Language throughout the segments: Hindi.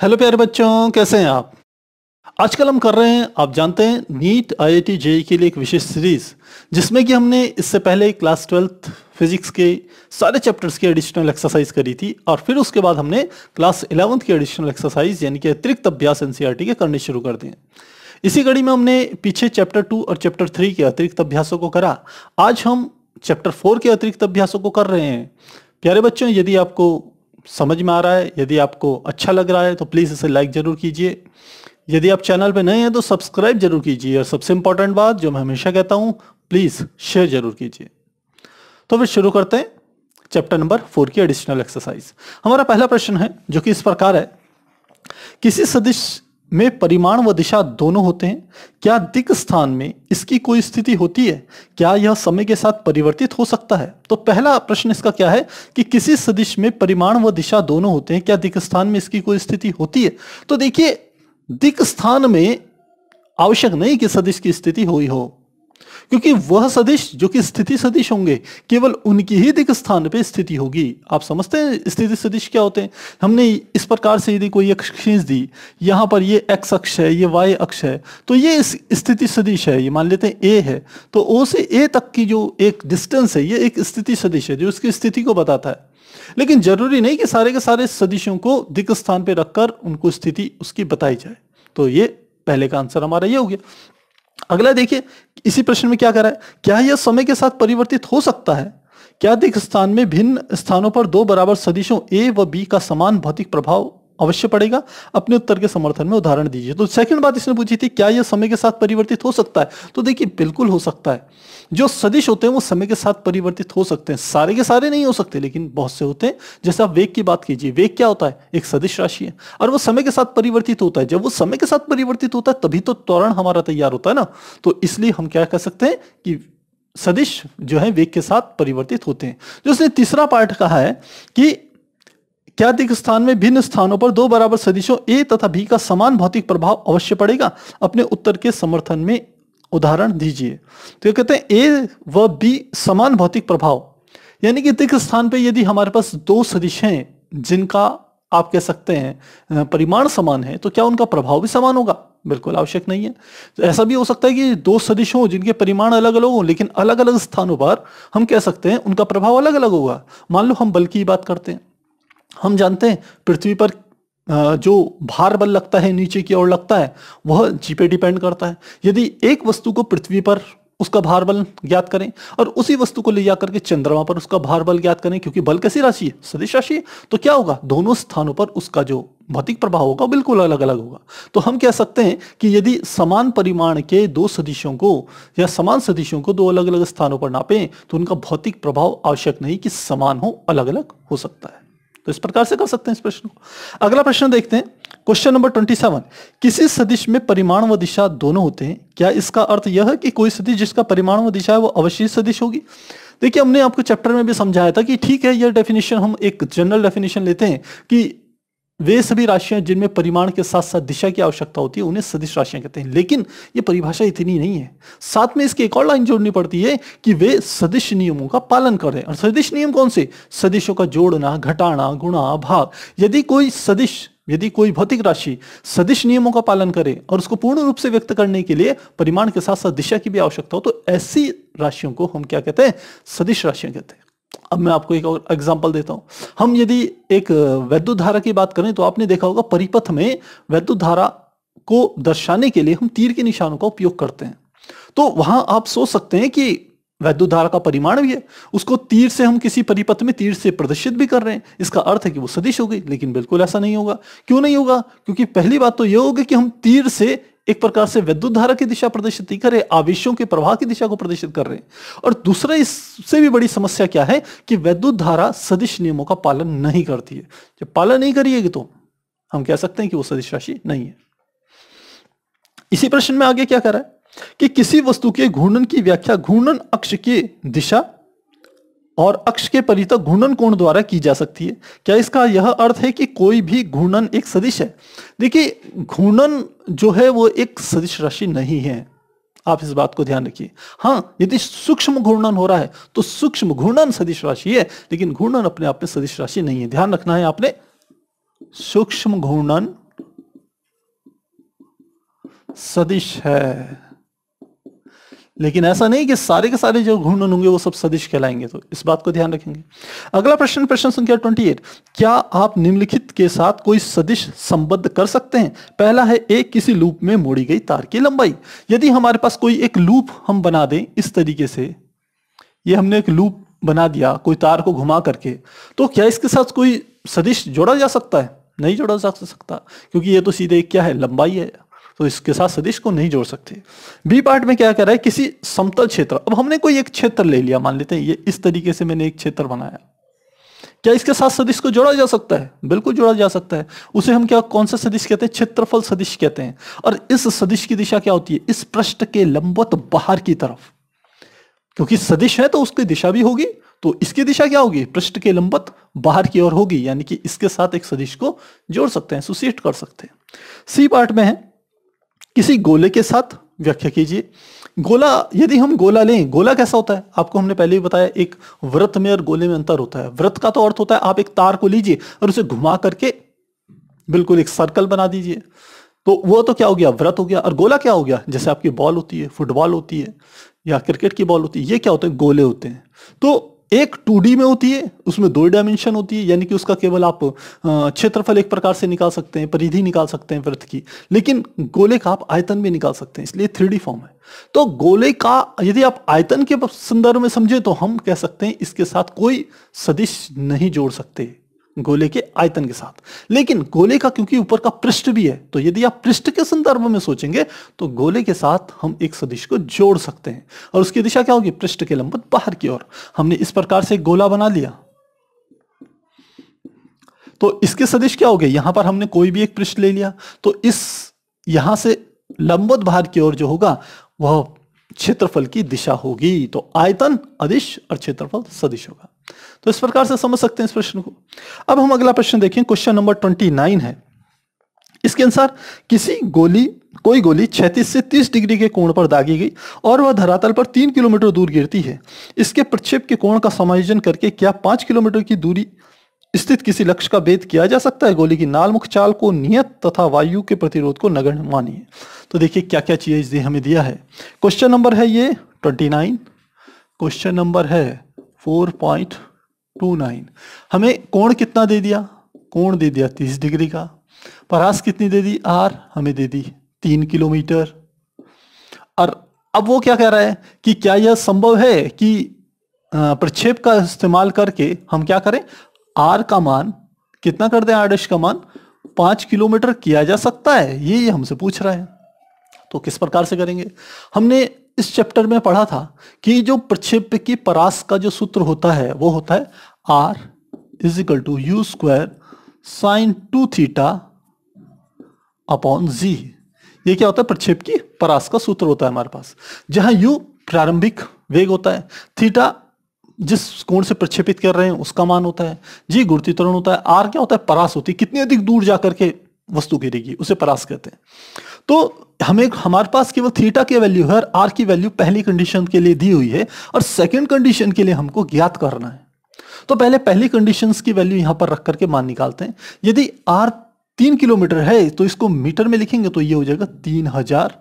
हेलो प्यारे बच्चों कैसे हैं आप आजकल हम कर रहे हैं आप जानते हैं नीट आई आई जेई के लिए एक विशेष सीरीज जिसमें कि हमने इससे पहले क्लास ट्वेल्थ फिजिक्स के सारे चैप्टर्स की एडिशनल एक्सरसाइज करी थी और फिर उसके बाद हमने क्लास इलेवंथ की एडिशनल एक्सरसाइज यानी कि अतिरिक्त अभ्यास एनसीईआरटी e के करने शुरू कर दिए इसी कड़ी में हमने पीछे चैप्टर टू और चैप्टर थ्री के अतिरिक्त अभ्यासों को करा आज हम चैप्टर फोर के अतिरिक्त अभ्यासों को कर रहे हैं प्यारे बच्चों यदि आपको समझ में आ रहा है यदि आपको अच्छा लग रहा है तो प्लीज़ इसे लाइक ज़रूर कीजिए यदि आप चैनल पर नए हैं तो सब्सक्राइब जरूर कीजिए और सबसे इंपॉर्टेंट बात जो मैं हमेशा कहता हूँ प्लीज़ शेयर जरूर कीजिए तो फिर शुरू करते हैं चैप्टर नंबर फोर की एडिशनल एक्सरसाइज हमारा पहला प्रश्न है जो कि इस प्रकार है किसी सदिश में परिमाण व दिशा दोनों होते हैं क्या दिक स्थान में इसकी कोई स्थिति होती है क्या यह समय के साथ परिवर्तित हो सकता है तो पहला प्रश्न इसका क्या है कि किसी सदिश में परिमाण व दिशा दोनों होते हैं क्या दिक स्थान में इसकी कोई स्थिति होती है तो देखिए दिक स्थान में आवश्यक नहीं कि सदिश की स्थिति हुई हो क्योंकि वह सदिश जो कि स्थिति सदिश होंगे केवल उनकी ही दिख स्थान पर स्थिति होगी आप समझते हैं स्थिति सदिश क्या होते हैं हमने इस प्रकार से यदि कोई अक्ष खींच दी यहां पर ये एक्स अक्ष है ये वाई अक्ष है तो ये स्थिति सदिश है ये मान लेते हैं ए है तो ओ से ए तक की जो एक डिस्टेंस है ये एक स्थिति सदिश है जो उसकी स्थिति को बताता है लेकिन जरूरी नहीं कि सारे के सारे सदिशों को दिख स्थान पर रखकर उनको स्थिति उसकी बताई जाए तो ये पहले का आंसर हमारा ये हो गया अगला देखिए इसी प्रश्न में क्या करा है क्या यह समय के साथ परिवर्तित हो सकता है क्या दिख स्थान में भिन्न स्थानों पर दो बराबर सदिशों ए व बी का समान भौतिक प्रभाव अवश्य पड़ेगा अपने उत्तर के समर्थन में उदाहरण दीजिए तो सेकंड बात इसने पूछी थी क्या यह समय के साथ परिवर्तित हो सकता है तो देखिए बिल्कुल हो सकता है जो सदिश होते हैं वो समय के साथ परिवर्तित हो सकते हैं सारे के सारे नहीं हो सकते लेकिन बहुत से होते हैं जैसे आप वेग की बात कीजिए वेग क्या होता है एक सदिश राशि है और वो समय के साथ परिवर्तित होता है जब वो समय के साथ परिवर्तित होता है तभी तो त्वरण हमारा तैयार होता है ना तो इसलिए हम क्या कह सकते हैं कि सदिश जो है वेग के साथ परिवर्तित होते हैं जो उसने तीसरा पार्ट कहा है कि क्या दिख स्थान में भिन्न स्थानों पर दो बराबर सदिशों ए तथा बी का समान भौतिक प्रभाव अवश्य पड़ेगा अपने उत्तर के समर्थन में उदाहरण दीजिए तो ये कहते हैं ए व बी समान भौतिक प्रभाव यानी कि दिख स्थान पर यदि हमारे पास दो सदिश हैं जिनका आप कह सकते हैं परिमाण समान है तो क्या उनका प्रभाव भी समान होगा बिल्कुल आवश्यक नहीं है तो ऐसा भी हो सकता है कि दो सदिश हों जिनके परिमाण अलग अलग हों लेकिन अलग अलग स्थानों पर हम कह सकते हैं उनका प्रभाव अलग अलग होगा मान लो हम बल की बात करते हैं हम जानते हैं पृथ्वी पर जो भार बल लगता है नीचे की ओर लगता है वह जी पे डिपेंड करता है यदि एक वस्तु को पृथ्वी पर उसका भार बल ज्ञात करें और उसी वस्तु को ले जाकर के चंद्रमा पर उसका भार बल ज्ञात करें क्योंकि बल कैसी राशि है सदिश राशि है तो क्या होगा दोनों स्थानों पर उसका जो भौतिक प्रभाव होगा बिल्कुल अलग अलग होगा तो हम कह सकते हैं कि यदि समान परिमाण के दो सदिशों को या समान सदिशों को दो अलग अलग स्थानों पर नापें तो उनका भौतिक प्रभाव आवश्यक नहीं कि समान हो अलग अलग हो सकता है तो इस प्रकार से कर सकते हैं इस प्रश्न को अगला प्रश्न देखते हैं क्वेश्चन नंबर ट्वेंटी सेवन किसी सदिश में परिमाण व दिशा दोनों होते हैं क्या इसका अर्थ यह है कि कोई सदिश जिसका परिमाण व दिशा है वो अवश्य सदिश होगी देखिए हमने आपको चैप्टर में भी समझाया था कि ठीक है यह डेफिनेशन हम एक जनरल डेफिनेशन लेते हैं कि वे सभी राशियां जिनमें परिमाण के साथ साथ दिशा की आवश्यकता होती है उन्हें सदिश राशियां कहते हैं लेकिन ये परिभाषा इतनी नहीं है साथ में इसकी एक और लाइन जोड़नी पड़ती है कि वे सदिश नियमों का पालन करें और सदिश नियम कौन से सदिशों का जोड़ना घटाना गुणा भाग यदि कोई सदिश यदि कोई भौतिक राशि सदिश नियमों का पालन करे और उसको पूर्ण रूप से व्यक्त करने के लिए परिमाण के साथ साथ दिशा की भी आवश्यकता हो तो ऐसी राशियों को हम क्या कहते हैं सदिश राशियां कहते हैं अब मैं आपको एक और एग्जाम्पल देता हूं हम यदि एक वैद्युत धारा की बात करें तो आपने देखा होगा परिपथ में वैद्युत धारा को दर्शाने के लिए हम तीर के निशानों का उपयोग करते हैं तो वहां आप सोच सकते हैं कि वैद्युत धारा का परिमाण भी है उसको तीर से हम किसी परिपथ में तीर से प्रदर्शित भी कर रहे हैं इसका अर्थ है कि वो सदिश हो गई लेकिन बिल्कुल ऐसा नहीं होगा क्यों नहीं होगा क्योंकि पहली बात तो यह होगी कि हम तीर से एक प्रकार से विद्युत धारा की दिशा प्रदर्शित नहीं कर रहे आवेशों के प्रवाह की दिशा को प्रदर्शित कर रहे हैं और दूसरा इससे भी बड़ी समस्या क्या है कि वैद्युत धारा सदिश नियमों का पालन नहीं करती है जब पालन नहीं करिएगी तो हम कह सकते हैं कि वो सदिश राशि नहीं है इसी प्रश्न में आगे क्या करा है कि किसी वस्तु के घूर्णन की व्याख्या घूर्णन अक्ष की दिशा और अक्ष के परितक घूर्णन कोण द्वारा की जा सकती है क्या इसका यह अर्थ है कि कोई भी घूर्णन एक सदिश है देखिए घूर्णन जो है वो एक सदिश राशि नहीं है आप इस बात को ध्यान रखिए हाँ यदि सूक्ष्म घूर्णन हो रहा है तो सूक्ष्म घूर्णन सदिश राशि है लेकिन घूर्णन अपने आप में सदिश राशि नहीं है ध्यान रखना है आपने सूक्ष्म घूर्णन सदिश है लेकिन ऐसा नहीं कि सारे के सारे जो घूर्ण होंगे वो सब सदिश कहलाएंगे तो इस बात को ध्यान रखेंगे अगला प्रश्न प्रश्न संख्या 28 क्या आप निम्नलिखित के साथ कोई सदिश संबद्ध कर सकते हैं पहला है एक किसी लूप में मोड़ी गई तार की लंबाई यदि हमारे पास कोई एक लूप हम बना दें इस तरीके से ये हमने एक लूप बना दिया कोई तार को घुमा करके तो क्या इसके साथ कोई सदिश जोड़ा जा सकता है नहीं जोड़ा जा सकता क्योंकि ये तो सीधे क्या है लंबाई है तो इसके साथ सदिश को नहीं जोड़ सकते बी पार्ट में क्या कर रहा है किसी समतल क्षेत्र अब हमने कोई एक क्षेत्र ले लिया मान लेते हैं ये इस तरीके से मैंने एक क्षेत्र बनाया क्या इसके साथ सदिश को जोड़ा जा सकता है बिल्कुल जोड़ा जा सकता है उसे हम क्या कौन सा सदिश कहते हैं क्षेत्रफल सदिश कहते हैं और इस सदिश की दिशा क्या होती है इस पृष्ठ के लंबवत बाहर की तरफ क्योंकि सदिश है तो उसकी दिशा भी होगी तो इसकी दिशा क्या होगी पृष्ठ के लंबत बाहर की ओर होगी यानी कि इसके साथ एक सदिश को जोड़ सकते हैं सुशिष्ट कर सकते हैं सी पार्ट में है किसी गोले के साथ व्याख्या कीजिए गोला यदि हम गोला लें गोला कैसा होता है आपको हमने पहले भी बताया एक व्रत में और गोले में अंतर होता है व्रत का तो अर्थ होता है आप एक तार को लीजिए और उसे घुमा करके बिल्कुल एक सर्कल बना दीजिए तो वो तो क्या हो गया व्रत हो गया और गोला क्या हो गया जैसे आपकी बॉल होती है फुटबॉल होती है या क्रिकेट की बॉल होती है ये क्या होते हैं गोले होते हैं तो एक टू में होती है उसमें दो डायमेंशन होती है यानी कि उसका केवल आप क्षेत्रफल एक प्रकार से निकाल सकते हैं परिधि निकाल सकते हैं वृत्त की लेकिन गोले का आप आयतन भी निकाल सकते हैं इसलिए थ्री फॉर्म है तो गोले का यदि आप आयतन के संदर्भ में समझे तो हम कह सकते हैं इसके साथ कोई सदिश नहीं जोड़ सकते गोले के आयतन के साथ लेकिन गोले का क्योंकि ऊपर का पृष्ठ भी है तो यदि आप पृष्ठ के संदर्भ में सोचेंगे तो गोले के साथ हम एक सदिश को जोड़ सकते हैं और उसकी दिशा क्या होगी पृष्ठ के लंबत बाहर की ओर हमने इस प्रकार से गोला बना लिया तो इसके सदिश क्या हो गए यहां पर हमने कोई भी एक पृष्ठ ले लिया तो इस यहां से लंबत बाहर की ओर जो होगा वह क्षेत्रफल की दिशा होगी तो आयतन अदिश और क्षेत्रफल सदिश होगा तो इस प्रकार से समझ सकते हैं इस प्रश्न को अब हम अगला प्रश्न देखें क्वेश्चन नंबर ट्वेंटी नाइन है इसके अनुसार किसी गोली कोई गोली छैतीस से तीस डिग्री के कोण पर दागी गई और वह धरातल पर तीन किलोमीटर दूर गिरती है इसके प्रक्षेप के कोण का समायोजन करके क्या पांच किलोमीटर की दूरी स्थित किसी लक्ष्य का भेद किया जा सकता है गोली की नाल मुख चाल को नियत तथा वायु के प्रतिरोध को नगण मानिए तो देखिए क्या क्या चीज़ हमें दिया है क्वेश्चन नंबर है ये ट्वेंटी नाइन क्वेश्चन नंबर है फोर पॉइंट टू नाइन हमें कोण कितना दे दिया कोण दे दिया तीस डिग्री का परास कितनी दे दी आर हमें दे दी तीन किलोमीटर और अब वो क्या कह रहा है कि क्या यह संभव है कि प्रक्षेप का इस्तेमाल करके हम क्या करें आर का मान कितना कर दें आर डैश का मान पांच किलोमीटर किया जा सकता है ये हमसे पूछ रहा है तो किस प्रकार से करेंगे हमने इस चैप्टर में पढ़ा था कि जो प्रक्षेप की परास का जो सूत्र होता है वो होता है R is equal to u square sine two theta upon g ये क्या होता है प्रक्षेप की परास का सूत्र होता है हमारे पास जहां यू प्रारंभिक वेग होता है थीटा जिस कोण से प्रक्षेपित कर रहे हैं उसका मान होता है जी गुरुतरण होता है आर क्या होता है परास होती है कितनी अधिक दूर जाकर के वस्तु गिरेगी उसे परास कहते हैं तो हमें हमारे पास केवल थीटा की वैल्यू है और आर की वैल्यू पहली कंडीशन के लिए दी हुई है और सेकेंड कंडीशन के लिए हमको ज्ञात करना है तो पहले पहली कंडीशन की वैल्यू यहां पर रख करके मान निकालते हैं यदि आर तीन किलोमीटर है तो इसको मीटर में लिखेंगे तो ये हो जाएगा तीन हजार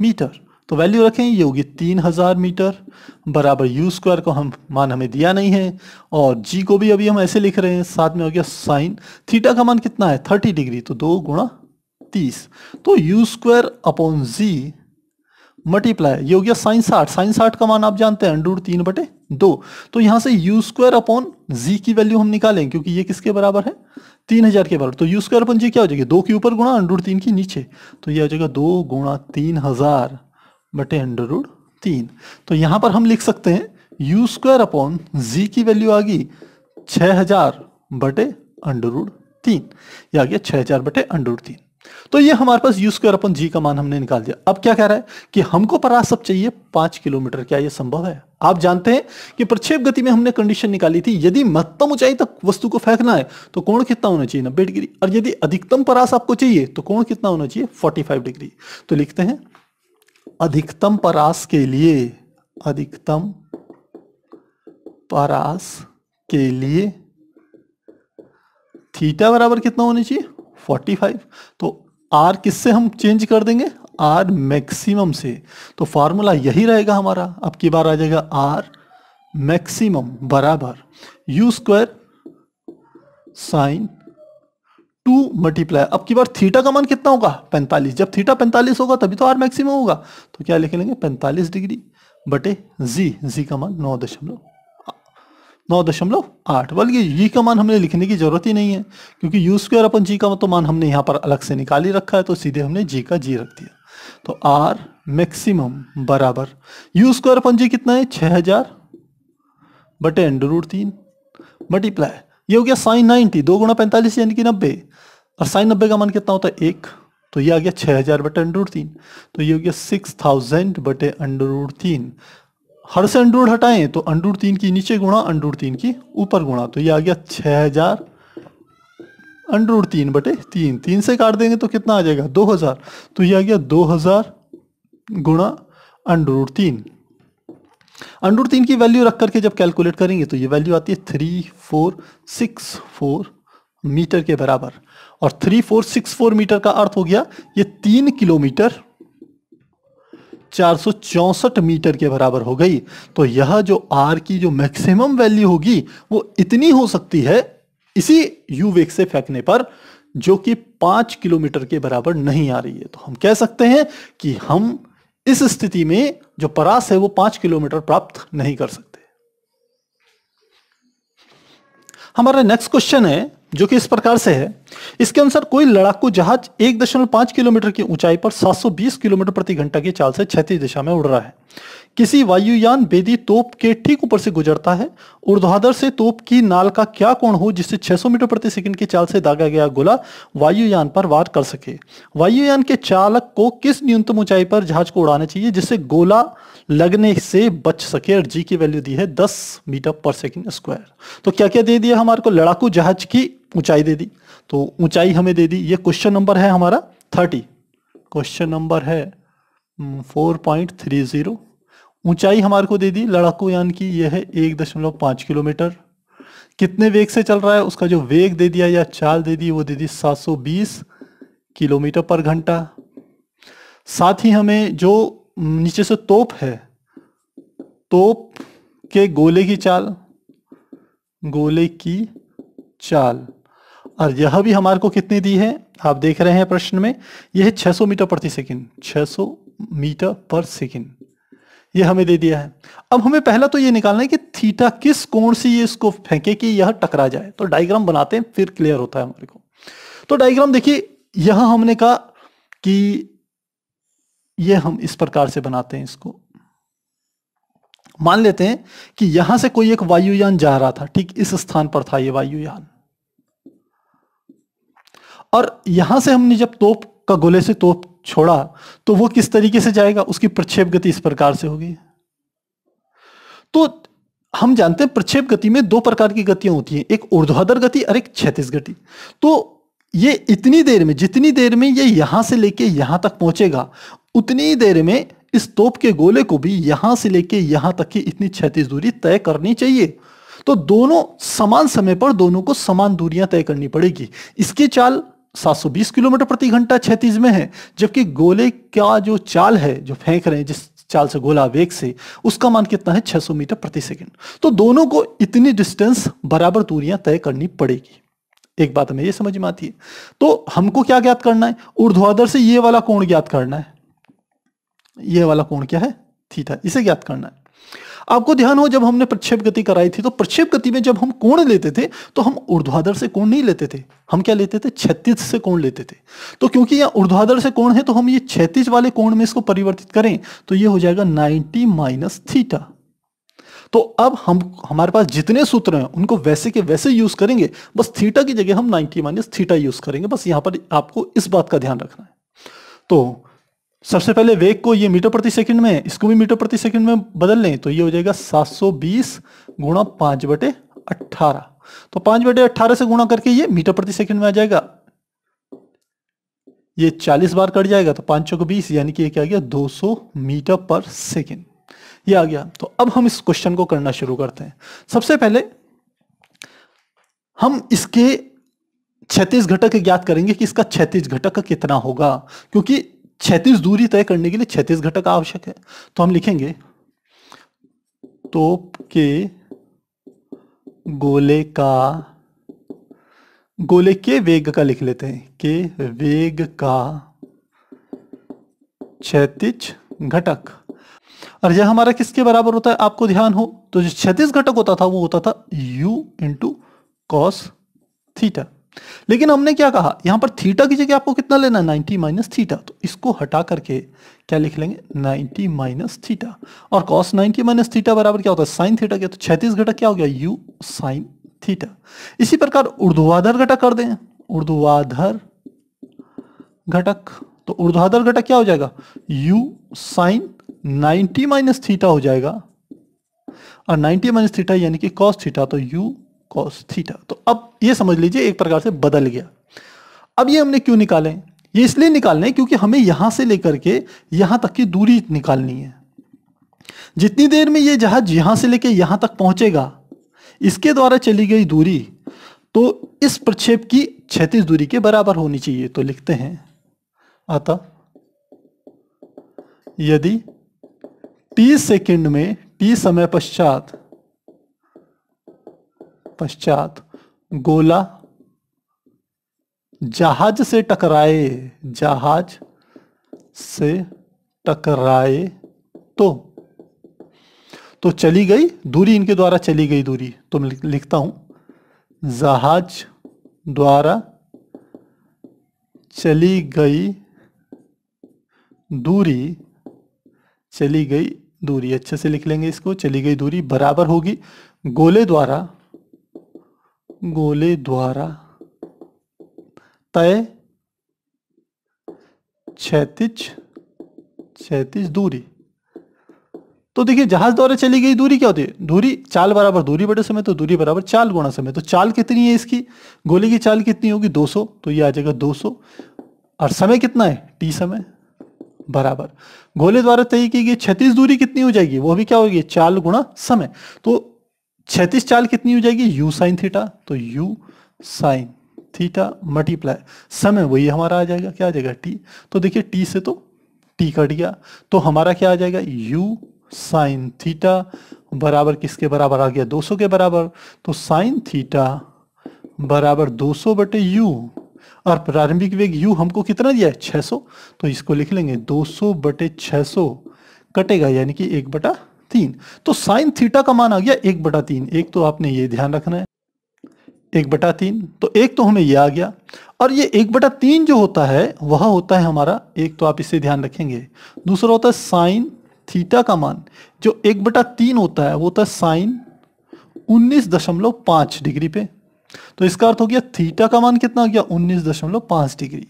मीटर तो वैल्यू रखें ये होगी तीन हजार मीटर बराबर यू स्क्वायर को हम मान हमें दिया नहीं है और जी को भी अभी हम ऐसे लिख रहे हैं साथ में हो गया साइन थीटा का मान कितना है थर्टी डिग्री तो दो गुणा तीस तो u square upon g multiply ये हो गया साइन साठ साइन साठ का मान आप जानते हैं अंडूर तीन बटे दो तो यहां से यू स्क्वायर अपॉन जी की वैल्यू हम निकालें क्योंकि ये किसके बराबर है तीन हजार के बराबर तो यू स्क्वायर अपॉन जी क्या हो जाएगी दो के ऊपर गुणा अंडूर तीन के नीचे तो यह हो जाएगा दो गुणा तीन हजार बटे अंडरूड तीन तो यहां पर हम लिख सकते हैं यू स्क्वायर अपॉन जी की वैल्यू आ गई छः हजार बटे अंडरूड तीन या आ गया छह हजार बटे अंडरूड तीन तो ये हमारे पास यू स्क्र अपन जी का मान हमने निकाल दिया अब क्या कह रहा है कि हमको परास सब चाहिए पांच किलोमीटर क्या ये संभव है आप जानते हैं कि प्रक्षेप गति में हमने कंडीशन निकाली थी यदि महत्तम ऊंचाई तक वस्तु को फेंकना है तो कोण कितना होना चाहिए नब्बे डिग्री और यदि अधिकतम परास आपको चाहिए तो कोण कितना होना चाहिए फोर्टी फाइव डिग्री तो लिखते हैं अधिकतम परास के लिए अधिकतम परास के लिए थीटा बराबर कितना होना चाहिए 45 तो आर किससे हम चेंज कर देंगे आर मैक्सिमम से तो फार्मूला यही रहेगा हमारा अब की बार आ जाएगा आर मैक्सिमम बराबर u square sine two multiply अब की बार थीटा का मान कितना होगा 45 जब थीटा 45 होगा तभी तो आर मैक्सिमम होगा तो क्या लिख लेंगे 45 डिग्री बटे जी जी का मान नौ दशमलव नौ दशमलव आठ बल्कि जी का मान हमने लिखने की जरूरत ही नहीं है क्योंकि यू स्क्वायर अपन जी का तो मान हमने यहाँ पर अलग से निकाल ही रखा है तो सीधे हमने जी का जी रख दिया तो आर मैक्सिमम बराबर यू स्क्वायर अपन जी कितना है छः हजार बटे अंडर रूट तीन मल्टीप्लाई ये हो गया साइन नाइनटी दो गुणा पैंतालीस यानी कि नब्बे और साइन नब्बे का मान कितना होता है एक तो ये आ गया छः हज़ार बटे अंडर रूट तीन तो ये हो गया सिक्स थाउजेंड बटे अंडर रूट तीन हर से अंडरूट हटाएं तो अंडरूट तीन की नीचे गुणा अंडरूट तीन की ऊपर गुणा तो ये आ गया छः हज़ार अंडरूट तीन बटे तीन तीन से काट देंगे तो कितना आ जाएगा दो हज़ार तो ये आ गया दो हज़ार गुणा अंडरूट तीन अंडरूट तीन की वैल्यू रख करके जब कैलकुलेट करेंगे तो ये वैल्यू आती है three four six four meter के बराबर और three four six four meter का अर्थ हो गया ये तीन किलोमीटर चार मीटर के बराबर हो गई तो यह जो आर की जो मैक्सिमम वैल्यू होगी वो इतनी हो सकती है इसी यू वेग से फेंकने पर जो कि पांच किलोमीटर के बराबर नहीं आ रही है तो हम कह सकते हैं कि हम इस स्थिति में जो परास है वो पांच किलोमीटर प्राप्त नहीं कर सकते हमारा नेक्स्ट क्वेश्चन है जो कि इस प्रकार से है इसके अनुसार कोई लड़ाकू जहाज 1.5 किलोमीटर की ऊंचाई पर 720 किलोमीटर प्रति घंटा की चाल से क्षैतिज दिशा में उड़ रहा है किसी वायुयान बेदी तोप के ठीक ऊपर से गुजरता है ऊर्ध्वाधर से तोप की नाल का क्या कोण हो जिससे 600 मीटर प्रति सेकंड की चाल से दागा गया गोला वायुयान पर वार कर सके वायुयान के चालक को किस न्यूनतम ऊंचाई पर जहाज को उड़ाना चाहिए जिससे गोला लगने से बच सके और जी की वैल्यू दी है दस मीटर पर सेकेंड स्क्वायर तो क्या क्या दे दिया हमारे को लड़ाकू जहाज की ऊंचाई दे दी तो ऊंचाई हमें दे दी ये क्वेश्चन नंबर है हमारा थर्टी क्वेश्चन नंबर है फोर पॉइंट थ्री ज़ीरो ऊंचाई हमारे को दे दी लड़ाकू यान की यह है एक दशमलव पाँच किलोमीटर कितने वेग से चल रहा है उसका जो वेग दे दिया या चाल दे दी वो दे दी सात सौ बीस किलोमीटर पर घंटा साथ ही हमें जो हम्म, नीचे से तोप है तोप के गोले की चाल गोले की चाल और यह भी हमारे को कितनी दी है आप देख रहे हैं प्रश्न में यह है 600 मीटर प्रति सेकंड 600 मीटर पर सेकंड यह हमें दे दिया है अब हमें पहला तो यह निकालना है कि थीटा किस कोण से ये इसको फेंके कि यह टकरा जाए तो डायग्राम बनाते हैं फिर क्लियर होता है हमारे को तो डायग्राम देखिए यह हमने कहा कि यह हम इस प्रकार से बनाते हैं इसको मान लेते हैं कि यहां से कोई एक वायुयान जा रहा था ठीक इस स्थान पर था यह वायुयान और यहां से हमने जब तोप का गोले से तोप छोड़ा तो वो किस तरीके से जाएगा उसकी प्रक्षेप गति इस प्रकार से होगी तो हम जानते हैं प्रक्षेप गति में दो प्रकार की गतियां होती हैं एक ऊर्ध्वाधर गति और एक क्षैतिज गति तो ये इतनी देर में जितनी देर में ये यहां से लेके यहां तक पहुंचेगा उतनी देर में इस तोप के गोले को भी यहां से लेके यहां तक की इतनी क्षैतिज दूरी तय करनी चाहिए तो दोनों समान समय पर दोनों को समान दूरियां तय करनी पड़ेगी इसकी चाल 720 किलोमीटर प्रति घंटा क्षतिज में है जबकि गोले का जो चाल है जो फेंक रहे हैं जिस चाल से गोला वेग से उसका मान कितना है 600 मीटर प्रति सेकंड तो दोनों को इतनी डिस्टेंस बराबर दूरियां तय करनी पड़ेगी एक बात हमें ये समझ में आती है तो हमको क्या ज्ञात करना है ऊर्ध्वाधर से ये वाला कोण ज्ञात करना है ये वाला कोण क्या है थीटा इसे ज्ञात करना है आपको ध्यान हो जब हमने प्रक्षेप गति कराई थी तो प्रक्षेप गति में जब हम कोण लेते थे तो हम ऊर्ध्वाधर से कोण नहीं लेते थे हम क्या लेते थे छत्तीस से कोण लेते थे तो क्योंकि यहाँ ऊर्ध्वाधर से कोण है तो हम ये छत्तीस वाले कोण में इसको परिवर्तित करें तो ये हो जाएगा नाइन्टी माइनस थीटा तो अब हम हमारे पास जितने सूत्र हैं उनको वैसे के वैसे यूज करेंगे बस थीटा की जगह हम 90 माइनस थीटा यूज करेंगे बस यहां पर आपको इस बात का ध्यान रखना है तो सबसे पहले वेग को ये मीटर प्रति सेकंड में इसको भी मीटर प्रति सेकंड में बदल लें तो ये हो जाएगा 720 गुणा पांच बटे अट्ठारह तो पांच बटे अट्ठारह से गुणा करके ये मीटर प्रति सेकंड में आ जाएगा ये 40 बार कट जाएगा तो पांच सौ बीस यानी कि ये क्या गया 200 मीटर पर सेकंड ये आ गया तो अब हम इस क्वेश्चन को करना शुरू करते हैं सबसे पहले हम इसके छत्तीस घटक ज्ञात करेंगे कि इसका छत्तीस घटक कितना होगा क्योंकि छत्तीस दूरी तय करने के लिए छत्तीस घटक आवश्यक है तो हम लिखेंगे तोप के गोले का गोले के वेग का लिख लेते हैं के वेग का क्षैतिज घटक और यह हमारा किसके बराबर होता है आपको ध्यान हो तो जो छत्तीस घटक होता था वो होता था u इंटू कॉस थीटा लेकिन हमने क्या कहा यहां पर थीटा की जगह आपको कितना लेना है नाइन्टी माइनस थीटा तो इसको हटा करके क्या लिख लेंगे नाइन्टी माइनस थीटा और कॉस नाइन्टी माइनस थीटा बराबर क्या होता है साइन थीटा क्या तो छैतीस घटक क्या हो गया यू साइन थीटा इसी प्रकार उर्ध्वाधर घटक कर दें उर्ध्वाधर घटक तो उर्ध्वाधर घटक क्या हो जाएगा u sine ninety minus theta हो जाएगा और नाइनटी माइनस थीटा यानी कि कॉस थीटा तो यू कॉस थीटा तो अब ये समझ लीजिए एक प्रकार से बदल गया अब ये हमने क्यों निकाले ये इसलिए निकालने क्योंकि हमें यहां से लेकर के यहां तक की दूरी निकालनी है जितनी देर में ये जहाज यहां से लेकर यहां तक पहुंचेगा इसके द्वारा चली गई दूरी तो इस प्रक्षेप की छत्तीस दूरी के बराबर होनी चाहिए तो लिखते हैं अतः यदि टी सेकंड में टी समय पश्चात पश्चात गोला जहाज से टकराए जहाज से टकराए तो तो चली गई दूरी इनके द्वारा चली गई दूरी तो मैं लिखता हूं जहाज द्वारा चली गई दूरी चली गई दूरी अच्छे से लिख लेंगे इसको चली गई दूरी बराबर होगी गोले द्वारा गोले द्वारा तय क्षैतिज क्षैतिज दूरी तो देखिए जहाज द्वारा चली गई दूरी क्या होती है दूरी चाल बराबर दूरी बटे समय तो दूरी बराबर चाल गुणा समय तो चाल कितनी है इसकी गोले की चाल कितनी होगी 200 तो ये आ जाएगा 200 और समय कितना है टी समय बराबर गोले द्वारा तय की गई क्षतिज दूरी कितनी हो जाएगी वो भी क्या होगी चाल गुणा समय तो छैतीस चाल कितनी हो जाएगी u साइन थीटा तो u साइन थीटा मल्टीप्लाई समय वही हमारा आ जाएगा क्या आ जाएगा t तो देखिए t से तो t कट गया तो हमारा क्या आ जाएगा u साइन थीटा बराबर किसके बराबर आ गया 200 के बराबर तो साइन थीटा बराबर 200 बटे यू और प्रारंभिक वेग u हमको कितना दिया है 600 तो इसको लिख लेंगे 200 बटे 600 कटेगा यानी कि एक बटा तीन तो साइन थीटा का मान आ गया एक बटा तीन एक तो आपने ये ध्यान रखना है एक बटा तीन तो एक तो हमें यह आ गया और ये एक बटा तीन जो होता है वह होता है हमारा एक तो आप इसे ध्यान रखेंगे दूसरा होता है साइन थीटा का मान जो एक बटा तीन होता है वो होता है साइन उन्नीस दशमलव पाँच डिग्री पे तो इसका अर्थ हो गया थीटा का मान कितना आ गया उन्नीस दशमलव पाँच डिग्री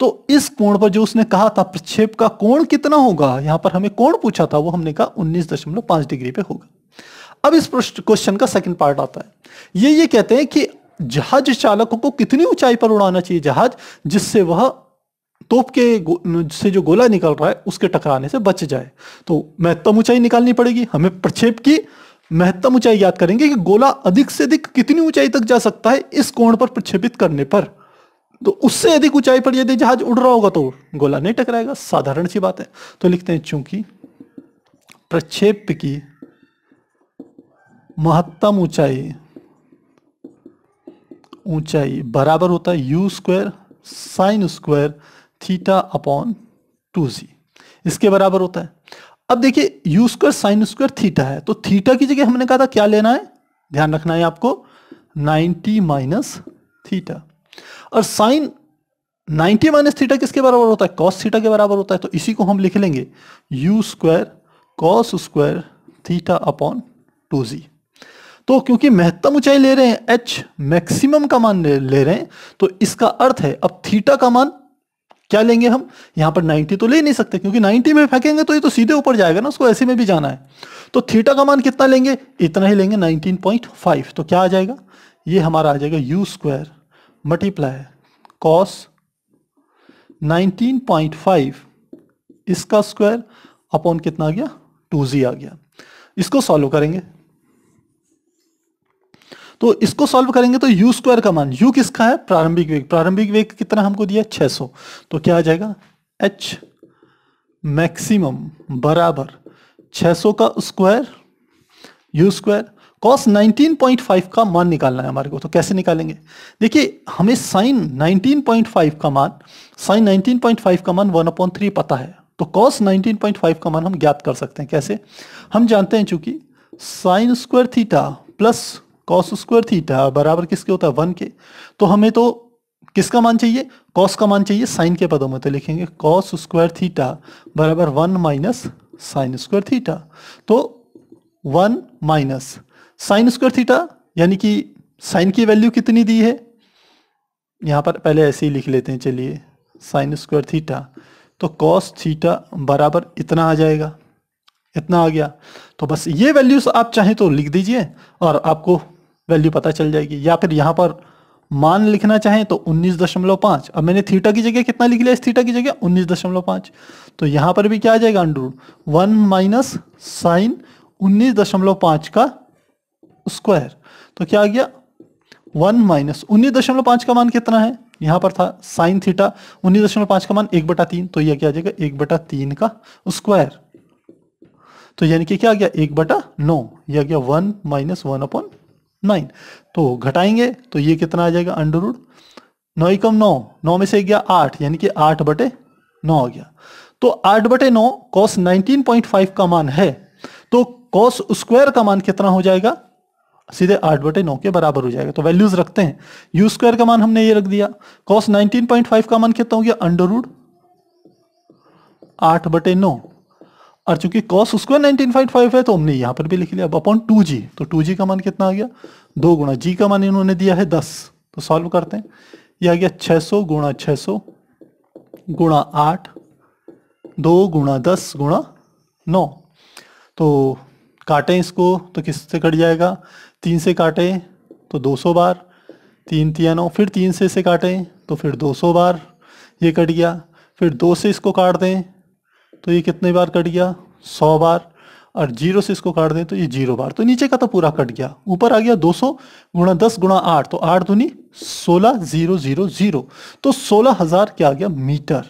तो इस कोण पर जो उसने कहा था प्रक्षेप का कोण कितना होगा यहां पर हमें कोण पूछा था वो हमने कहा 19.5 डिग्री पे होगा अब इस क्वेश्चन का सेकंड पार्ट आता है ये ये कहते हैं कि जहाज चालकों को कितनी ऊंचाई पर उड़ाना चाहिए जहाज जिससे वह तोप के से जो गोला निकल रहा है उसके टकराने से बच जाए तो महत्तम ऊंचाई निकालनी पड़ेगी हमें प्रक्षेप की महत्तम ऊंचाई याद करेंगे कि गोला अधिक से अधिक कितनी ऊंचाई तक जा सकता है इस कोण पर प्रक्षेपित करने पर तो उससे अधिक ऊंचाई पर यदि जहाज उड़ रहा होगा तो गोला नहीं टकराएगा साधारण सी बात है तो लिखते हैं चूंकि प्रक्षेप की महत्तम ऊंचाई ऊंचाई बराबर होता है u square sine square theta upon two g इसके बराबर होता है अब देखिए u square sine square theta है तो थीटा की जगह हमने कहा था क्या लेना है ध्यान रखना है आपको 90 माइनस थीटा और साइन 90 माइनस थीटा किसके बराबर होता है कॉस थीटा के बराबर होता है तो इसी को हम लिख लेंगे u square cos square theta upon two g तो क्योंकि महत्तम ऊंचाई ले रहे हैं एच मैक्सिमम का मान ले रहे हैं तो इसका अर्थ है अब थीटा का मान क्या लेंगे हम यहां पर 90 तो ले नहीं सकते क्योंकि 90 में फेंकेंगे तो ये तो सीधे ऊपर जाएगा ना उसको ऐसे में भी जाना है तो थीटा का मान कितना लेंगे इतना ही लेंगे 19.5 तो क्या आ जाएगा ये हमारा आ जाएगा यू स्क्वायर मल्टीप्लाई कॉस 19.5 इसका स्क्वायर अपॉन कितना आ गया 2z आ गया इसको सॉल्व करेंगे तो इसको सॉल्व करेंगे तो यू स्क्वायर का मान यू किसका है प्रारंभिक वेग प्रारंभिक वेग कितना हमको दिया 600 तो क्या आ जाएगा एच मैक्सिमम बराबर 600 का स्क्वायर यू स्क्वायर कॉस 19.5 का मान निकालना है हमारे को तो कैसे निकालेंगे देखिए हमें साइन 19.5 का मान साइन 19.5 का मान वन अपॉइंट थ्री पता है तो कॉस 19.5 का मान हम ज्ञात कर सकते हैं कैसे हम जानते हैं चूंकि sine square theta plus cos square theta बराबर किसके होता है वन के तो हमें तो किसका मान चाहिए कॉस का मान चाहिए साइन के पदों में तो लिखेंगे कॉस स्क्वायर थीटा बराबर one minus sine square theta तो one minus sine square theta यानी कि साइन की वैल्यू कितनी दी है यहाँ पर पहले ऐसे ही लिख लेते हैं चलिए साइन स्क्वायर थीटा तो कॉस थीटा बराबर इतना आ जाएगा इतना आ गया तो बस ये वैल्यूज आप चाहें तो लिख दीजिए और आपको वैल्यू पता चल जाएगी या फिर यहाँ पर मान लिखना चाहें तो 19.5 अब मैंने थीटा की जगह कितना लिख लिया इस थीटा की जगह 19.5 तो यहाँ पर भी क्या आ जाएगा अंडर वन माइनस साइन 19.5 का स्क्वायर तो क्या आ गया वन माइनस उन्नीस दशमलव पांच का मान कितना है यहां पर था साइन थीटा उन्नीस दशमलव पांच का मान एक बटा तीन तो यह क्या आ जाएगा एक बटा तीन का स्क्वायर तो यानी कि क्या आ गया एक बटा नौ यह गया one minus one upon nine तो घटाएंगे तो ये कितना आ जाएगा अंडर रूड नौ एकम नौ नौ में से गया आठ यानी कि आठ बटे नौ आ गया तो आठ बटे नौ कॉस नाइनटीन पॉइंट फाइव का मान है तो कॉस स्क्वायर का मान कितना हो जाएगा सीधे आठ बटे नौ के बराबर हो जाएगा तो वैल्यूज रखते हैं यू स्क्वायर का मान हमने ये रख दिया कॉस 19.5 का मान कितना हो गया अंडर रूड आठ बटे नौ और चूंकि कॉस स्क्वायर 19.5 है तो हमने यहां पर भी लिख लिया अब अपॉन टू जी तो टू जी का मान कितना आ गया दो गुणा जी का मान इन्होंने दिया है दस तो सॉल्व करते हैं यह आ गया छह सौ गुणा छह सौ गुणा आठ दो गुणा दस गुणा नौ तो काटें इसको तो किससे कट जाएगा तीन से काटें तो 200 बार तीन तिया नौ फिर तीन से से काटें तो फिर 200 बार ये कट गया फिर दो से इसको काट दें तो ये कितने बार कट गया 100 बार और जीरो से इसको काट दें तो ये जीरो बार तो नीचे का तो पूरा कट गया ऊपर आ गया 200 सौ गुणा दस गुणा आठ तो आठ दूनी सोलह जीरो जीरो जीरो तो सोलह हज़ार क्या आ गया मीटर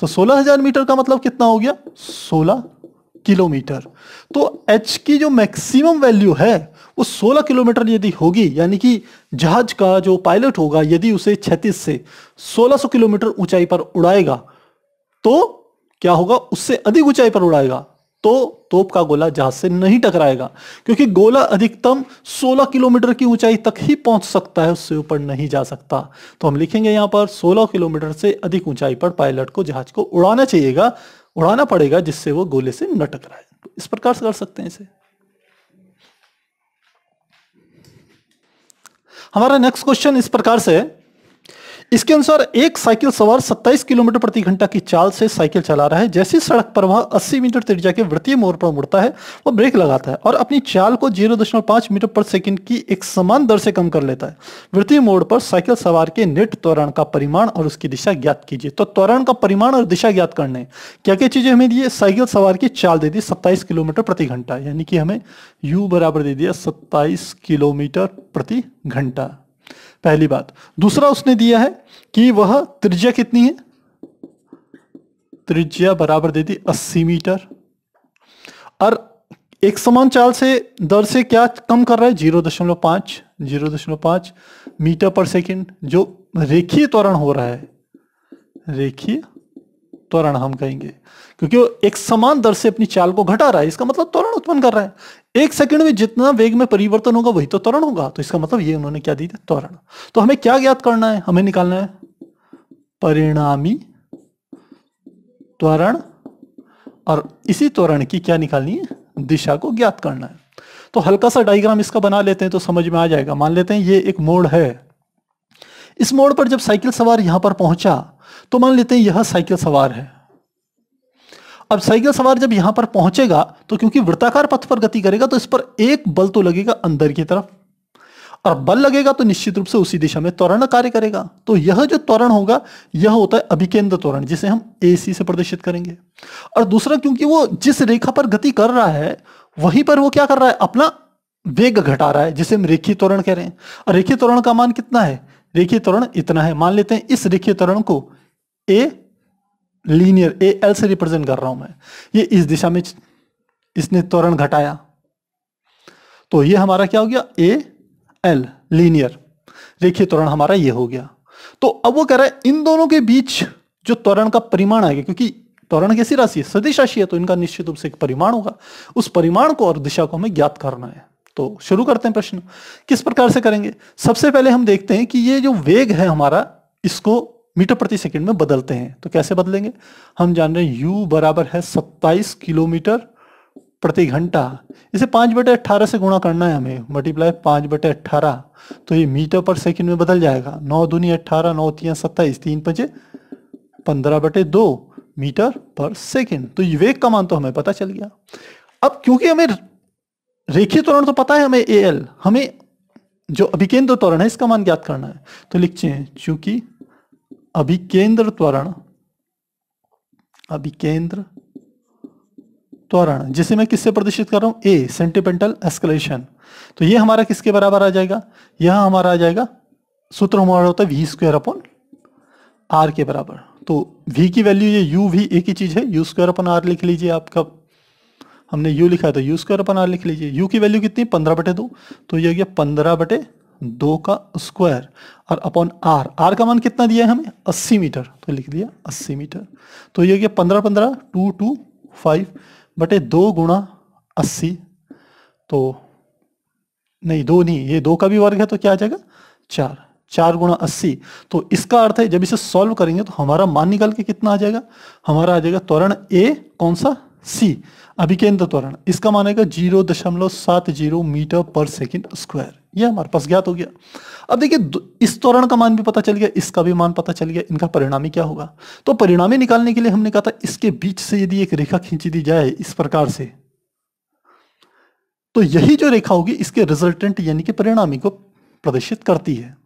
तो सोलह हज़ार मीटर का मतलब कितना हो गया सोलह किलोमीटर तो एच की जो मैक्सिमम वैल्यू है वो 16 किलोमीटर यदि होगी यानी कि जहाज का जो पायलट होगा यदि उसे छत्तीस से 1600 किलोमीटर ऊंचाई पर उड़ाएगा तो क्या होगा उससे अधिक ऊंचाई पर उड़ाएगा तो तोप का गोला जहाज से नहीं टकराएगा क्योंकि गोला अधिकतम 16 किलोमीटर की ऊंचाई तक ही पहुंच सकता है उससे ऊपर नहीं जा सकता तो हम लिखेंगे यहां पर 16 किलोमीटर से अधिक ऊंचाई पर पायलट को जहाज को उड़ाना चाहिएगा उड़ाना पड़ेगा जिससे वो गोले से न टकराए तो इस प्रकार से कर सकते हैं इसे हमारा नेक्स्ट क्वेश्चन इस प्रकार से है इसके अनुसार एक साइकिल सवार 27 किलोमीटर प्रति घंटा की चाल से साइकिल चला रहा है जैसे सड़क पर वह 80 मीटर त्रिज्या के वृत्तीय मोड़ पर मुड़ता है वह ब्रेक लगाता है और अपनी चाल को 0.5 मीटर पर सेकंड की एक समान दर से कम कर लेता है वृत्तीय मोड़ पर साइकिल सवार के नेट त्वरण का परिमाण और उसकी दिशा ज्ञात कीजिए तो त्वरण का परिमाण और दिशा ज्ञात करने क्या क्या चीजें हमें दिए साइकिल सवार की चाल दे दी सत्ताईस किलोमीटर प्रति घंटा यानी कि हमें यू बराबर दे दिया सत्ताईस किलोमीटर प्रति घंटा पहली बात दूसरा उसने दिया है कि वह त्रिज्या कितनी है त्रिज्या बराबर दे दी अस्सी मीटर और एक समान चाल से दर से क्या कम कर रहा है जीरो दशमलव पांच जीरो दशमलव पांच मीटर पर सेकंड जो रेखीय त्वरण हो रहा है रेखीय त्वरण हम कहेंगे क्योंकि एक समान दर से अपनी चाल को घटा रहा है इसका मतलब त्वरण उत्पन्न कर रहा है एक सेकंड में जितना वेग में परिवर्तन होगा वही तो त्वरण होगा तो इसका मतलब ये उन्होंने क्या दी त्वरण तो हमें क्या ज्ञात करना है हमें निकालना है परिणामी त्वरण और इसी त्वरण की क्या निकालनी है दिशा को ज्ञात करना है तो हल्का सा डायग्राम इसका बना लेते हैं तो समझ में आ जाएगा मान लेते हैं ये एक मोड़ है इस मोड़ पर जब साइकिल सवार यहां पर पहुंचा तो मान लेते हैं यह साइकिल सवार है अब साइकिल सवार जब यहां पर पहुंचेगा तो क्योंकि वृत्ताकार पथ पर गति करेगा तो इस पर एक बल तो लगेगा अंदर की तरफ और बल लगेगा तो निश्चित रूप से उसी दिशा में त्वरण कार्य करेगा तो यह जो त्वरण होगा यह होता है अभिकेंद्र त्वरण जिसे हम ए से प्रदर्शित करेंगे और दूसरा क्योंकि वो जिस रेखा पर गति कर रहा है वहीं पर वो क्या कर रहा है अपना वेग घटा रहा है जिसे हम रेखी त्वरण कह रहे हैं और रेखी त्वरण का मान कितना है रेखी त्वरण इतना है मान लेते हैं इस रेखी त्वरण को ए लीनियर ए एल से रिप्रेजेंट कर रहा हूं मैं ये इस दिशा में इसने त्वरण घटाया तो ये हमारा क्या हो गया ए एल लीनियर रेखीय त्वरण हमारा ये हो गया तो अब वो कह रहा है इन दोनों के बीच जो त्वरण का परिमाण आएगा क्योंकि त्वरण कैसी राशि है सदिश राशि है तो इनका निश्चित रूप से एक परिमाण होगा उस परिमाण को और दिशा को हमें ज्ञात करना है तो शुरू करते हैं प्रश्न किस प्रकार से करेंगे सबसे पहले हम देखते हैं कि ये जो वेग है हमारा इसको मीटर प्रति सेकंड में बदलते हैं तो कैसे बदलेंगे हम जान रहे हैं यू बराबर है 27 किलोमीटर प्रति घंटा इसे पाँच बटे अट्ठारह से गुणा करना है हमें मल्टीप्लाई पाँच बटे अट्ठारह तो ये मीटर पर सेकंड में बदल जाएगा नौ दूनी अट्ठारह नौ तीन सत्ताईस तीन पचे पंद्रह बटे दो मीटर पर सेकंड तो ये वेग का मान तो हमें पता चल गया अब क्योंकि हमें रेखीय त्वरण तो पता है हमें ए हमें जो अभिकेंद्र त्वरण है इसका मान ज्ञात करना है तो लिखते हैं चूंकि अभिकेंद्र त्वरण अभिकेंद्र त्वरण जिसे मैं किससे प्रदर्शित कर रहा हूं ए सेंटिपेंटल एस्केलेशन तो ये हमारा किसके बराबर आ जाएगा यह हमारा आ जाएगा सूत्र हमारा होता है वी स्क्वायर अपॉन आर के बराबर तो v की वैल्यू ये u भी एक ही चीज है u स्क्वायर अपन r लिख लीजिए आपका हमने u लिखा है तो u स्क्वायर अपन r लिख लीजिए u की वैल्यू कितनी पंद्रह बटे दो तो ये हो गया पंद्रह बटे दो का स्क्वायर और अपॉन आर आर का मान कितना दिया है हमें अस्सी मीटर तो लिख दिया अस्सी मीटर तो ये गया पंद्रह पंद्रह टू टू फाइव बटे दो गुणा अस्सी तो नहीं दो नहीं ये दो का भी वर्ग है तो क्या आ जाएगा चार चार गुणा अस्सी तो इसका अर्थ है जब इसे सॉल्व करेंगे तो हमारा मान निकाल के कितना आ जाएगा हमारा आ जाएगा त्वरण ए कौन सा सी अभिकेंद्र त्वरण इसका मानेगा जीरो दशमलव सात जीरो मीटर पर सेकेंड स्क्वायर ये हमारे पास ज्ञात हो गया अब देखिए इस त्वरण का मान भी पता चल गया इसका भी मान पता चल गया इनका परिणामी क्या होगा तो परिणामी निकालने के लिए हमने कहा था इसके बीच से यदि एक रेखा खींची दी जाए इस प्रकार से तो यही जो रेखा होगी इसके रिजल्टेंट यानी कि परिणामी को प्रदर्शित करती है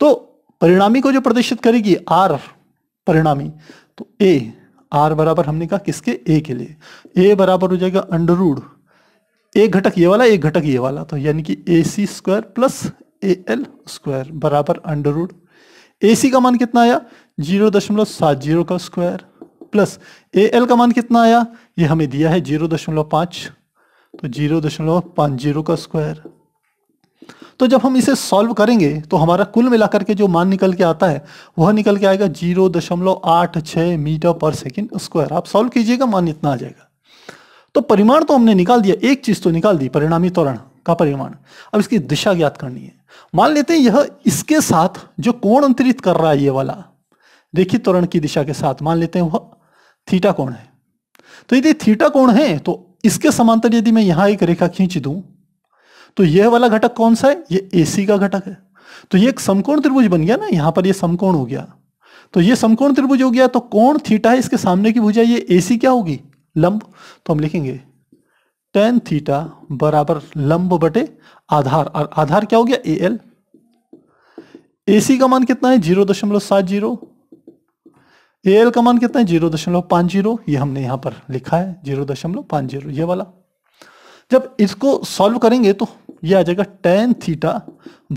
तो परिणामी को जो प्रदर्शित करेगी आर परिणामी तो ए आर बराबर हमने कहा किसके ए के लिए ए बराबर हो जाएगा अंडरूड एक घटक ये वाला एक घटक ये वाला तो यानी कि a c square plus a l square बराबर अंडर रूड ए सी का मान कितना आया जीरो दशमलव सात जीरो का स्क्वायर प्लस ए एल का मान कितना आया ये हमें दिया है जीरो दशमलव पाँच तो जीरो दशमलव पाँच जीरो का स्क्वायर तो जब हम इसे सॉल्व करेंगे तो हमारा कुल मिलाकर के जो मान निकल के आता है वह निकल के आएगा जीरो दशमलव आठ छः मीटर पर सेकेंड स्क्वायर आप सॉल्व कीजिएगा मान इतना आ जाएगा तो परिमाण तो हमने निकाल दिया एक चीज तो निकाल दी परिणामी त्वरण का परिमाण अब इसकी दिशा ज्ञात करनी है मान लेते हैं यह इसके साथ जो कोण अंतरित कर रहा है ये वाला देखिए त्वरण की दिशा के साथ मान लेते हैं वह थीटा कोण है तो यदि थीटा कोण है तो इसके समांतर यदि मैं यहां एक रेखा खींच दू तो यह वाला घटक कौन सा है ये एसी का घटक है तो ये एक समकोण त्रिभुज बन गया ना यहां पर यह समकोण हो गया तो ये समकोण त्रिभुज हो गया तो कोण थीटा है इसके सामने की भुजा ये एसी क्या होगी लंब तो हम लिखेंगे टेन थीटा बराबर लंब बटे आधार और आधार क्या हो गया ए एल ए सी का मान कितना है जीरो दशमलव सात जीरो ए एल का मान कितना है जीरो दशमलव पांच जीरो ये हमने यहां पर लिखा है जीरो दशमलव पांच जीरो ये वाला जब इसको सॉल्व करेंगे तो ये आ जाएगा टेन थीटा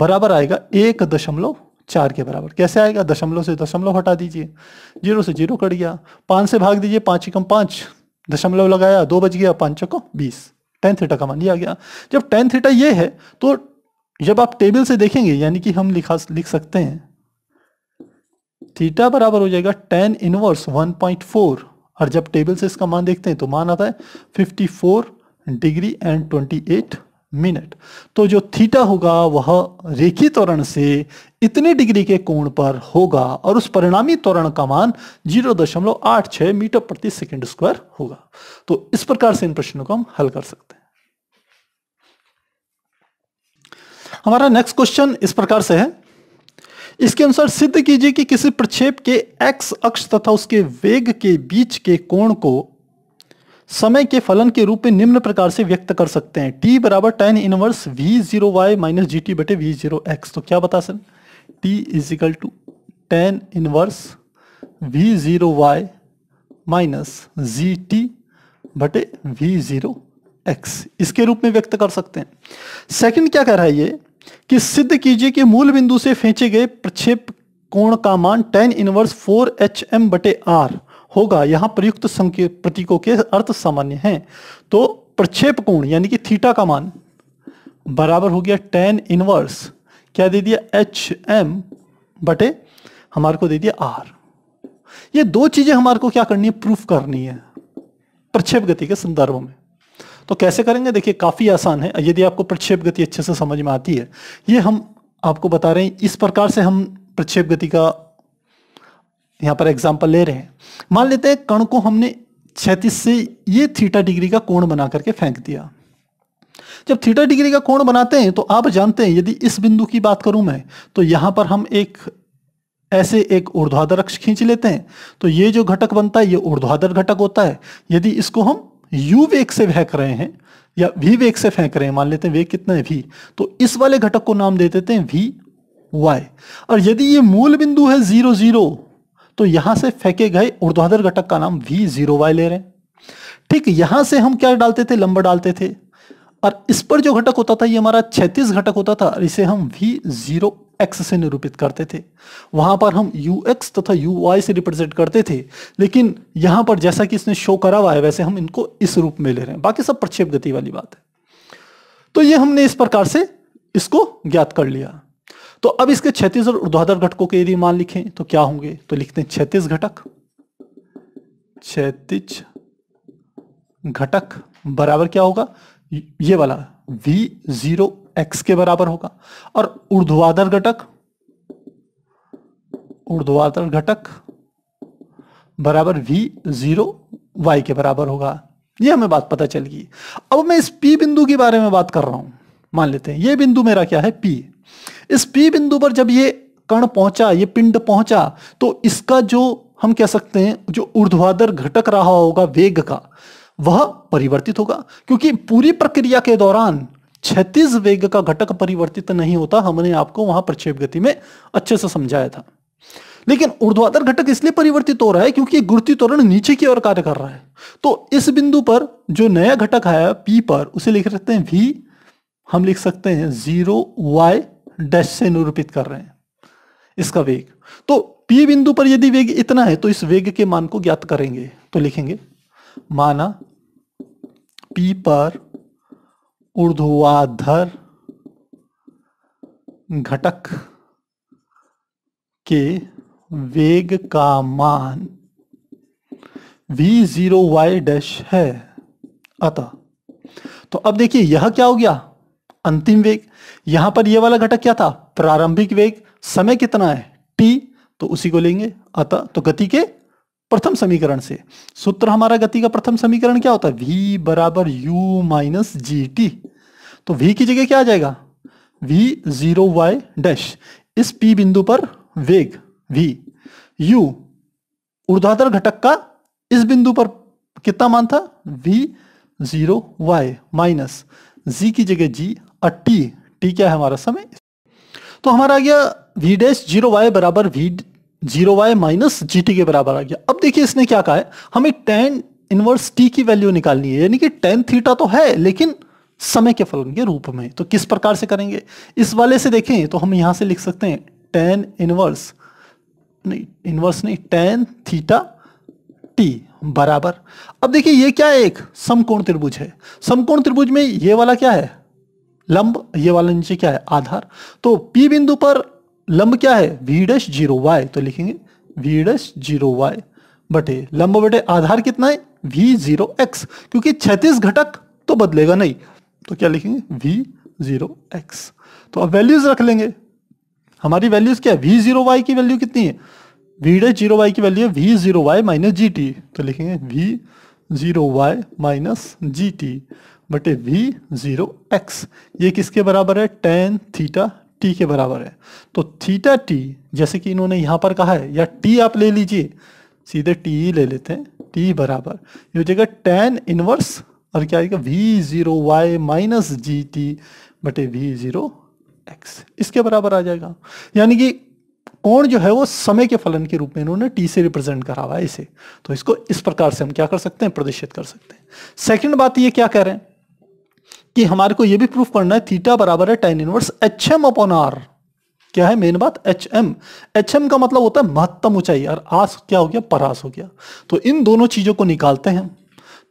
बराबर आएगा एक दशमलव चार के बराबर कैसे आएगा दशमलव से दशमलव हटा दीजिए जीरो से जीरो कट गया पांच से भाग दीजिए पांच एकम पांच दशमलव लगाया दो बज गया पांच को बीस टेन थीटा का मान लिया गया जब टेन थीटा ये है तो जब आप टेबल से देखेंगे यानी कि हम लिखा लिख सकते हैं थीटा बराबर हो जाएगा टेन इनवर्स 1.4 और जब टेबल से इसका मान देखते हैं तो मान आता है 54 डिग्री एंड एट मिनट तो जो थीटा होगा वह रेखी त्वरण से इतने डिग्री के कोण पर होगा और उस परिणामी त्वरण का मान 0.86 मीटर प्रति सेकंड स्क्वायर होगा तो इस प्रकार से इन प्रश्नों को हम हल कर सकते हैं हमारा नेक्स्ट क्वेश्चन इस प्रकार से है इसके अनुसार सिद्ध कीजिए कि किसी प्रक्षेप के एक्स अक्ष तथा उसके वेग के बीच के कोण को समय के फलन के रूप में निम्न प्रकार से व्यक्त कर सकते हैं टी बराबर tan inverse v zero y minus g t बटे वी जीरो एक्स तो क्या बता sir t is equal to tan inverse v zero y minus g t बटे वी जीरो एक्स इसके रूप में व्यक्त कर सकते हैं सेकंड क्या कह रहा है ये कि सिद्ध कीजिए कि मूल बिंदु से फेंचे गए प्रक्षेप कोण का मान tan inverse four h m बटे आर होगा यहाँ प्रयुक्त संकेत प्रतीकों के अर्थ सामान्य हैं तो प्रक्षेप कोण यानी कि थीटा का मान बराबर हो गया टेन इनवर्स क्या दे दिया एच एम बटे हमारे को दे दिया आर ये दो चीजें हमारे को क्या करनी है प्रूफ करनी है प्रक्षेप गति के संदर्भ में तो कैसे करेंगे देखिए काफी आसान है यदि आपको प्रक्षेप गति अच्छे से समझ में आती है ये हम आपको बता रहे हैं इस प्रकार से हम प्रक्षेप गति का यहां पर एग्जाम्पल ले रहे हैं मान लेते हैं कण को हमने छैतीस से ये थीटा डिग्री का कोण बना करके फेंक दिया जब थीटा डिग्री का कोण बनाते हैं तो आप जानते हैं यदि इस बिंदु की बात करूं मैं तो यहां पर हम एक ऐसे एक ऊर्ध्वाधर अक्ष खींच लेते हैं तो ये जो घटक बनता है ये ऊर्ध्वाधर घटक होता है यदि इसको हम यू वेग से फेंक रहे हैं या वी वेग से फेंक रहे हैं मान लेते हैं वेग कितना है वी तो इस वाले घटक को नाम दे देते हैं वी वाई और यदि ये मूल बिंदु है जीरो जीरो तो यहां से फेंके गए ऊर्ध्वाधर घटक का नाम वी जीरो वाई ले रहे ठीक यहां से हम क्या डालते थे लंबा डालते थे और इस पर जो घटक होता था ये हमारा छत्तीस घटक होता था इसे हम वी जीरो एक्स से निरूपित करते थे वहां पर हम यू एक्स तथा यू वाई से रिप्रेजेंट करते थे लेकिन यहां पर जैसा कि इसने शो करा हुआ है वैसे हम इनको इस रूप में ले रहे हैं बाकी सब प्रक्षेप गति वाली बात है तो ये हमने इस प्रकार से इसको ज्ञात कर लिया तो अब इसके छत्तीस और उर्ध्वाधर घटकों के यदि मान लिखें तो क्या होंगे तो लिखते हैं छत्तीस घटक छत्तीस घटक बराबर क्या होगा ये वाला v जीरो एक्स के बराबर होगा और उर्ध्वाधर घटक उर्ध्वाधर घटक बराबर v जीरो वाई के बराबर होगा ये हमें बात पता चल गई अब मैं इस p बिंदु के बारे में बात कर रहा हूं मान लेते हैं ये बिंदु मेरा क्या है p इस पी बिंदु पर जब ये कण पहुंचा ये पिंड पहुंचा तो इसका जो हम कह सकते हैं जो ऊर्ध्वाधर घटक रहा होगा वेग का वह परिवर्तित होगा क्योंकि पूरी प्रक्रिया के दौरान क्षतिज वेग का घटक परिवर्तित नहीं होता हमने आपको वहां प्रक्षेप गति में अच्छे से समझाया था लेकिन ऊर्ध्वाधर घटक इसलिए परिवर्तित हो रहा है क्योंकि गुरुत्वीय त्वरण नीचे की ओर कार्य कर रहा है तो इस बिंदु पर जो नया घटक आया पी पर उसे लिख सकते हैं वी हम लिख सकते हैं जीरो वाई डैश से निरूपित कर रहे हैं इसका वेग तो पी बिंदु पर यदि वेग इतना है तो इस वेग के मान को ज्ञात करेंगे तो लिखेंगे माना पी पर ऊर्ध्वाधर घटक के वेग का मान वी जीरो वाई डैश है अतः तो अब देखिए यह क्या हो गया अंतिम वेग यहां पर यह वाला घटक क्या था प्रारंभिक वेग समय कितना है टी तो उसी को लेंगे अतः तो गति के प्रथम समीकरण से सूत्र हमारा गति का प्रथम समीकरण क्या होता है वी बराबर यू माइनस जी टी तो वी की जगह क्या आ जाएगा वी जीरो वाई डैश इस पी बिंदु पर वेग वी यू ऊर्ध्वाधर घटक का इस बिंदु पर कितना मान था v zero y minus g की जगह जी और टी टी क्या है हमारा समय तो हमारा आ गया वी डैश जीरो वाई बराबर v zero y minus g t के बराबर आ गया अब देखिए इसने क्या कहा है हमें टेन इनवर्स टी की वैल्यू निकालनी है यानी कि टेन थीटा तो है लेकिन समय के फलन के रूप में तो किस प्रकार से करेंगे इस वाले से देखें तो हम यहां से लिख सकते हैं टेन इनवर्स नहीं इनवर्स नहीं टेन थीटा टी बराबर अब देखिए ये क्या है एक समकोण त्रिभुज है समकोण त्रिभुज में ये वाला क्या है लंब ये वाला नीचे क्या है आधार तो पी बिंदु पर लंब क्या है वी डैश जीरो वाई तो लिखेंगे वी डैश जीरो वाई बटे लंब बटे आधार कितना है वी जीरो एक्स क्योंकि छत्तीस घटक तो बदलेगा नहीं तो क्या लिखेंगे वी जीरो एक्स तो अब वैल्यूज रख लेंगे हमारी वैल्यूज क्या है वी जीरो वाई की वैल्यू कितनी है वी डैश जीरो वाई की वैल्यू है v zero y minus g t तो लिखेंगे v zero y minus g t बटे वी जीरो एक्स ये किसके बराबर है टेन थीटा टी के बराबर है तो थीटा टी जैसे कि इन्होंने यहां पर कहा है या टी आप ले लीजिए सीधे टी ले लेते हैं टी बराबर ये हो जाएगा टेन इनवर्स और क्या आएगा v zero y minus g t बटे वी जीरो एक्स इसके बराबर आ जाएगा यानी कि कोण जो है वो समय के फलन के रूप में इन्होंने टी से रिप्रेजेंट करा हुआ है इसे तो इसको इस प्रकार से हम क्या कर सकते हैं प्रदर्शित कर सकते हैं सेकंड बात ये क्या कह रहे हैं कि हमारे को ये भी प्रूफ करना है थीटा बराबर है tan inverse h m upon R क्या है मेन बात एच एम एच एम का मतलब होता है महत्तम ऊंचाई और आस क्या हो गया परास हो गया तो इन दोनों चीज़ों को निकालते हैं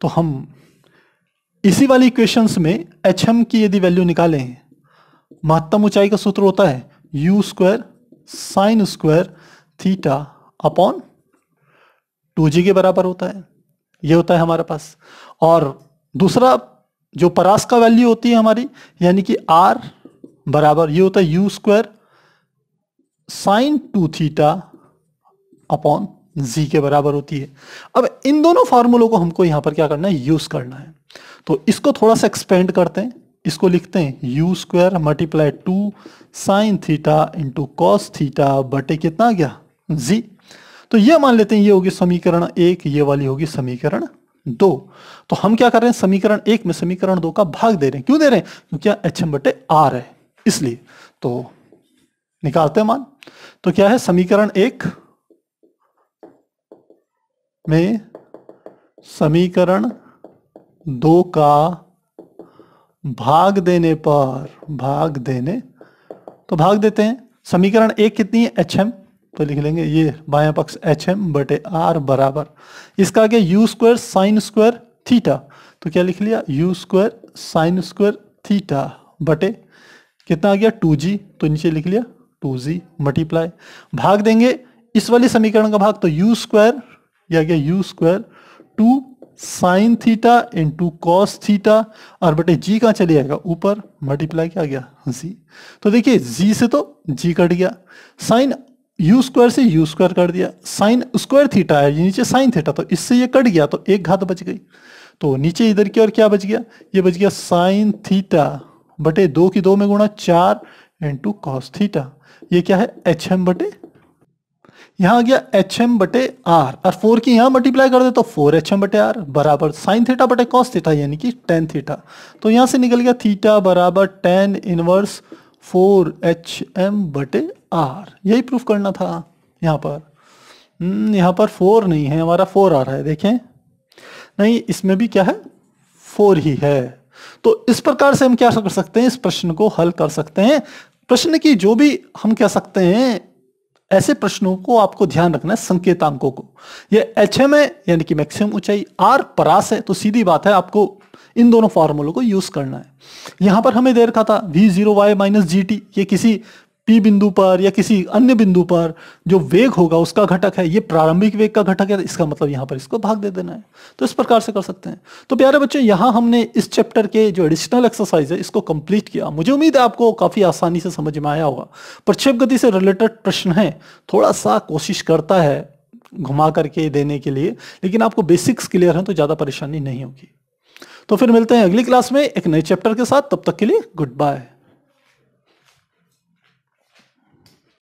तो हम इसी वाली इक्वेशंस में एच एम की यदि वैल्यू निकालें महत्तम ऊंचाई का सूत्र होता है u square sine square theta upon two g के बराबर होता है ये होता है हमारे पास और दूसरा जो परास का वैल्यू होती है हमारी यानी कि आर बराबर ये होता है u square sine two theta upon g के बराबर होती है अब इन दोनों फार्मूलों को हमको यहां पर क्या करना है यूज करना है तो इसको थोड़ा सा एक्सपेंड करते हैं इसको लिखते हैं u square multiply two sine theta into cos theta बटे कितना गया जी तो ये मान लेते हैं ये होगी समीकरण एक ये वाली होगी समीकरण दो तो हम क्या कर रहे हैं समीकरण एक में समीकरण दो का भाग दे रहे हैं क्यों दे रहे हैं क्योंकि एच एम बटे आर है इसलिए तो निकालते हैं मान तो क्या है समीकरण एक में समीकरण दो का भाग देने पर भाग देने तो भाग देते हैं समीकरण एक कितनी है एच एम तो लिख लेंगे ये बाया पक्ष एच एम बटे आर बराबर इसका आ u square sine square theta तो क्या लिख लिया u square sine square theta बटे कितना आ गया टू जी तो नीचे लिख लिया टू जी मल्टीप्लाई भाग देंगे इस वाले समीकरण का भाग तो यू स्क्वायर यह आ गया u square two sine theta into cos theta और बटे जी कहाँ चले जाएगा ऊपर मल्टीप्लाई क्या गया जी तो देखिए जी से तो जी कट गया साइन यू स्क्वायर से यू स्क्वायर कर दिया साइन स्क्वायर थीटा है नीचे साइन थीटा तो इससे ये कट गया तो एक घात बच गई तो नीचे इधर की ओर क्या बच गया ये बच गया साइन थीटा बटे दो की दो में गुणा चार इंटू कॉस थीटा ये क्या है एच एम बटे यहां आ गया एच एम बटे आर और फोर की यहाँ मल्टीप्लाई कर दे तो फोर एच एम बटे आर बराबर साइन थीटा बटे कॉस थीटा यानी कि टेन थीटा तो यहां से निकल गया थीटा बराबर tan inverse four h m बटे आर यही प्रूफ करना था यहाँ पर हम्म, यहाँ पर फोर नहीं है हमारा फोर आ रहा है देखें नहीं इसमें भी क्या है फोर ही है तो इस प्रकार से हम क्या कर सकते हैं इस प्रश्न को हल कर सकते हैं प्रश्न की जो भी हम कह सकते हैं ऐसे प्रश्नों को आपको ध्यान रखना है संकेतांकों को ये एच एम है यानी कि मैक्सिमम ऊंचाई आर परास है तो सीधी बात है आपको इन दोनों फार्मूलों को यूज करना है यहां पर हमें दे रखा था v zero y minus g t ये किसी पी बिंदु पर या किसी अन्य बिंदु पर जो वेग होगा उसका घटक है ये प्रारंभिक वेग का घटक है इसका मतलब यहाँ पर इसको भाग दे देना है तो इस प्रकार से कर सकते हैं तो प्यारे बच्चे यहाँ हमने इस चैप्टर के जो एडिशनल एक्सरसाइज है इसको कंप्लीट किया मुझे उम्मीद है आपको काफ़ी आसानी से समझ में आया होगा प्रक्षेप गति से रिलेटेड प्रश्न है थोड़ा सा कोशिश करता है घुमा करके देने के लिए लेकिन आपको बेसिक्स क्लियर हैं तो ज़्यादा परेशानी नहीं होगी तो फिर मिलते हैं अगली क्लास में एक नए चैप्टर के साथ तब तक के लिए गुड बाय